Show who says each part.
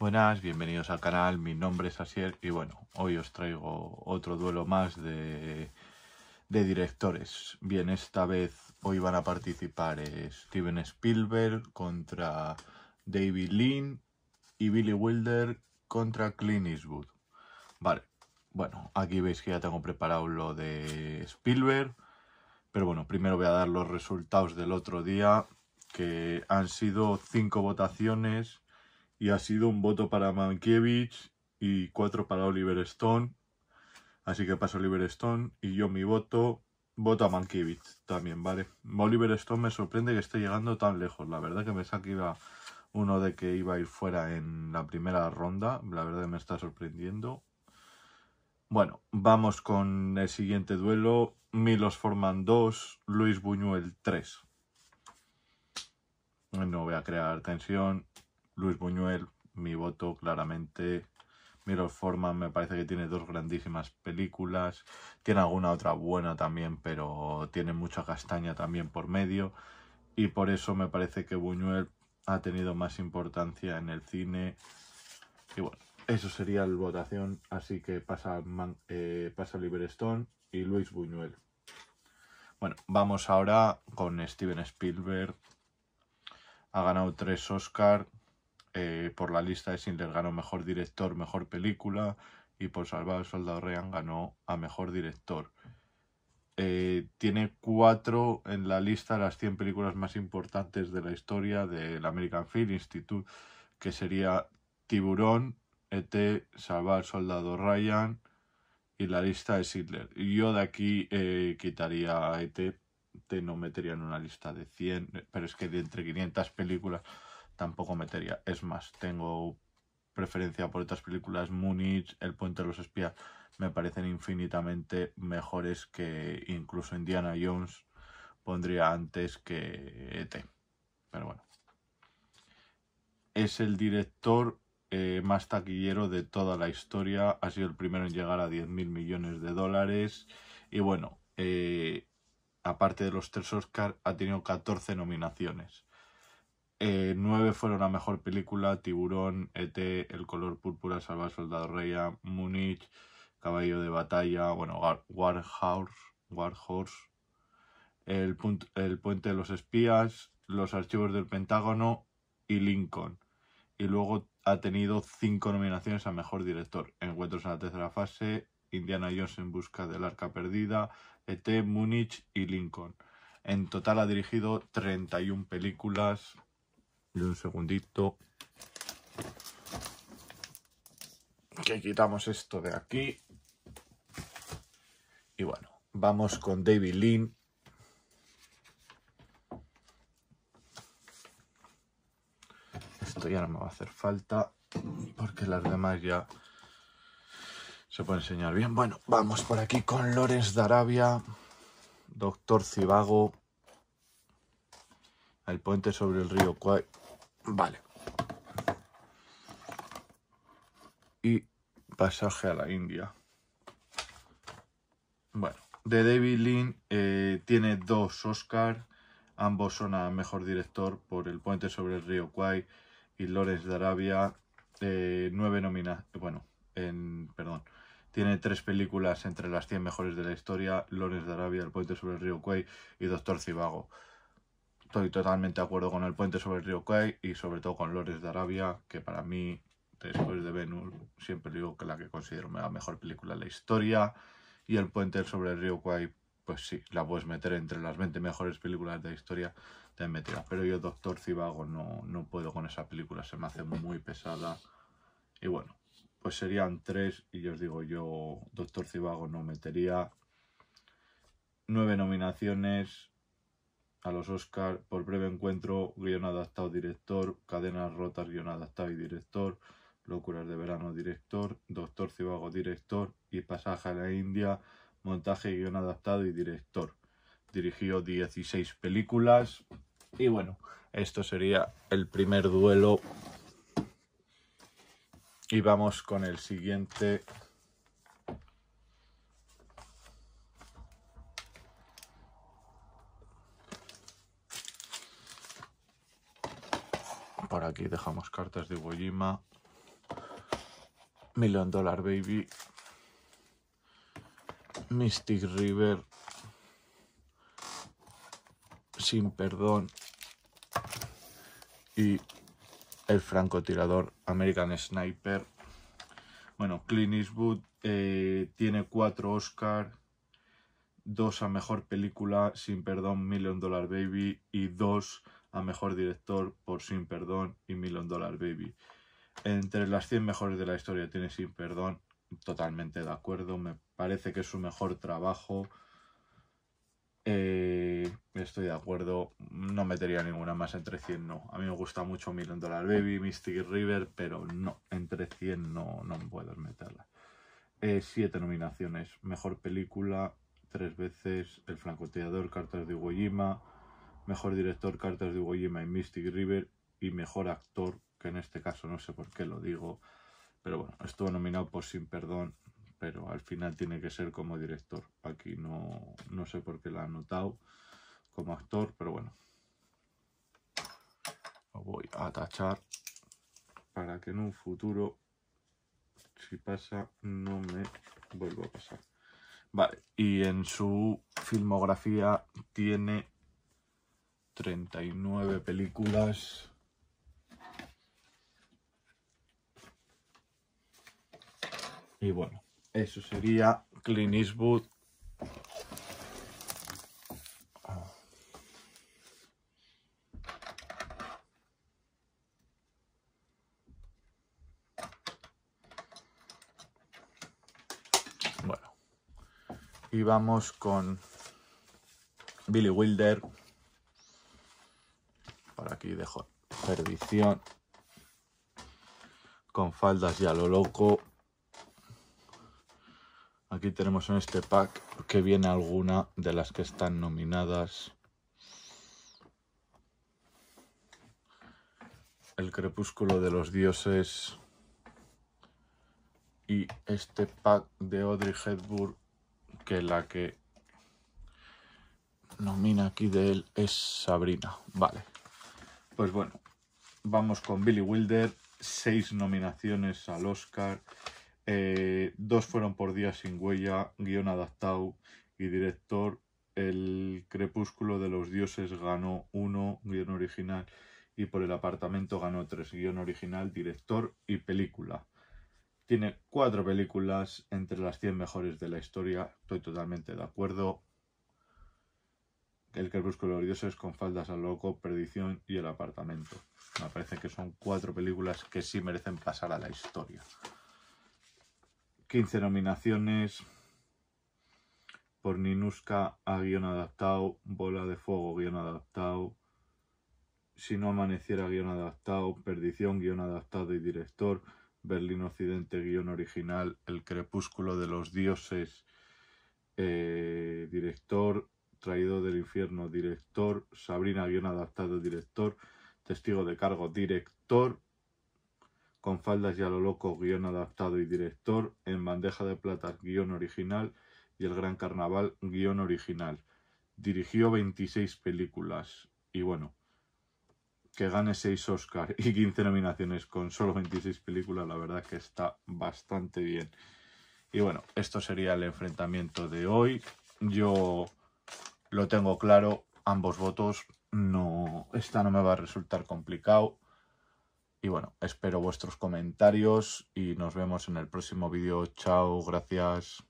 Speaker 1: Buenas, bienvenidos al canal, mi nombre es Asier y bueno, hoy os traigo otro duelo más de, directores. Bien, esta vez hoy van a participar eh, Steven Spielberg contra David Lean y Billy Wilder contra Clint Eastwood. Vale, bueno, aquí veis que ya tengo preparado lo de Spielberg, pero bueno, primero voy a dar los resultados del otro día, que han sido cinco votaciones y ha sido un voto para Mankiewicz y cuatro para Oliver Stone. Así que pasa Oliver Stone y yo mi voto, voto a Mankiewicz también, ¿vale? Oliver Stone me sorprende que esté llegando tan lejos. La verdad que me que iba uno de que iba a ir fuera en la primera ronda. La verdad me está sorprendiendo. Bueno, vamos con el siguiente duelo. Milos Forman 2, Luis Buñuel 3. No voy a crear tensión. Luis Buñuel, mi voto claramente. Miro Forman me parece que tiene dos grandísimas películas. Tiene alguna otra buena también, pero tiene mucha castaña también por medio. Y por eso me parece que Buñuel ha tenido más importancia en el cine. Y bueno, eso sería la votación. Así que pasa, Man, eh, pasa y Luis Buñuel. Bueno, vamos ahora con Steven Spielberg. Ha ganado tres Oscar eh, por la lista de Sindler ganó Mejor Director, Mejor Película y por Salvar al Soldado Ryan ganó a Mejor Director. Eh, tiene cuatro en la lista de las 100 películas más importantes de la historia del American Film Institute, que sería Tiburón, ET, Salvar al Soldado Ryan y la lista de Sindler. Yo de aquí eh, quitaría a ET, te no metería en una lista de 100, pero es que de entre 500 películas tampoco metería. Es más, tengo preferencia por otras películas. Múnich, El puente de los espías, me parecen infinitamente mejores que incluso Indiana Jones pondría antes que ET. Pero bueno. Es el director eh, más taquillero de toda la historia. Ha sido el primero en llegar a 10.000 millones de dólares. Y bueno, eh, aparte de los tres Oscars, ha tenido 14 nominaciones. Eh, nueve fueron la mejor película, Tiburón, ET, El color púrpura, Salvar Soldado Reya, Múnich, Caballo de Batalla, bueno, Warhorse, War Horse, el, el Puente de los Espías, Los Archivos del Pentágono y Lincoln. Y luego ha tenido cinco nominaciones a Mejor Director. Encuentros en la tercera fase, Indiana Jones en busca del arca perdida, ET, Múnich y Lincoln. En total ha dirigido 31 películas, un segundito. Que quitamos esto de aquí. Y bueno, vamos con David Lynn. Esto ya no me va a hacer falta porque las demás ya se pueden enseñar bien. Bueno, vamos por aquí con Lores de Arabia, Doctor Cibago. El puente sobre el río Kwai. Vale. Y pasaje a la India. Bueno, de David Lynn eh, tiene dos Oscar. Ambos son a Mejor Director por El puente sobre el río Kwai y Lores de Arabia. Eh, nueve nominaciones. Bueno, en, perdón. Tiene tres películas entre las 100 mejores de la historia, Lores de Arabia, El puente sobre el río Kwai y Doctor Cibago estoy totalmente de acuerdo con el puente sobre el río Kwai y sobre todo con Lores de Arabia, que para mí, después de Venus, siempre digo que la que considero la mejor película de la historia. Y el puente sobre el río Kwai, pues sí, la puedes meter entre las 20 mejores películas de la historia, te meterás. Pero yo, Doctor Cibago, no, puedo con esa película, se me hace muy pesada. Y bueno, pues serían tres, y yo os digo, yo Doctor Cibago no metería. Nueve nominaciones, a los Oscar por Breve Encuentro, guion adaptado, director, Cadenas Rotas, guion adaptado y director, Locuras de Verano, director, Doctor Cibago, director, y Pasaje a la India, montaje, guion adaptado y director. Dirigió 16 películas y bueno, esto sería el primer duelo. Y vamos con el siguiente por aquí dejamos cartas de Iwo Jima. Million Dollar Baby. Mystic River. Sin perdón. Y el francotirador American Sniper. Bueno, Clint Eastwood eh, tiene cuatro Oscar, dos a Mejor Película, Sin Perdón, Million Dollar Baby y dos Mejor Director por Sin Perdón y Million Dollar Baby. Entre las 100 mejores de la historia tiene Sin Perdón, totalmente de acuerdo, me parece que es su mejor trabajo. Eh, estoy de acuerdo, no metería ninguna más entre 100, no. A mí me gusta mucho Million Dollar Baby, Mystic River, pero no, entre 100 no, no puedo meterla. Eh, siete nominaciones, mejor película, tres veces El francotirador, Cartas de Hugo mejor director Cartas de Hugo y Mystic River y mejor actor, que en este caso no sé por qué lo digo, pero bueno, estuvo nominado por Sin Perdón, pero al final tiene que ser como director. Aquí no, no sé por qué la ha anotado como actor, pero bueno. Lo voy a tachar para que en un futuro, si pasa, no me vuelva a pasar. Vale, y en su filmografía tiene 39 películas. Y bueno, eso sería Clint Eastwood. Bueno, y vamos con Billy Wilder aquí dejo perdición. Con faldas ya lo loco. Aquí tenemos en este pack que viene alguna de las que están nominadas. El crepúsculo de los dioses. Y este pack de Audrey Hepburn que la que nomina aquí de él es Sabrina. Vale. Pues bueno, vamos con Billy Wilder, seis nominaciones al Oscar, eh, dos fueron por Día sin huella, guión adaptado y director. El Crepúsculo de los Dioses ganó uno, guión original, y por El Apartamento ganó tres, guión original, director y película. Tiene cuatro películas entre las 100 mejores de la historia, estoy totalmente de acuerdo. El crepúsculo de los Dioses, con faldas al loco, perdición y el apartamento. Me parece que son cuatro películas que sí merecen pasar a la historia. 15 nominaciones por Ninuska a guión adaptado, Bola de Fuego guión adaptado, Si no amaneciera guión adaptado, Perdición guión adaptado y director, Berlín Occidente guión original, El Crepúsculo de los Dioses eh, director, Traído del Infierno, director, Sabrina, guión adaptado, director, Testigo de Cargo, director, Con Faldas y a lo Loco, guión adaptado y director, En Bandeja de Plata, guión original y El Gran Carnaval, guión original. Dirigió 26 películas y bueno, que gane 6 Oscars y 15 nominaciones con solo 26 películas, la verdad que está bastante bien. Y bueno, esto sería el enfrentamiento de hoy. Yo lo tengo claro, ambos votos, no, esta no me va a resultar complicado. Y bueno, espero vuestros comentarios y nos vemos en el próximo vídeo. Chao, gracias.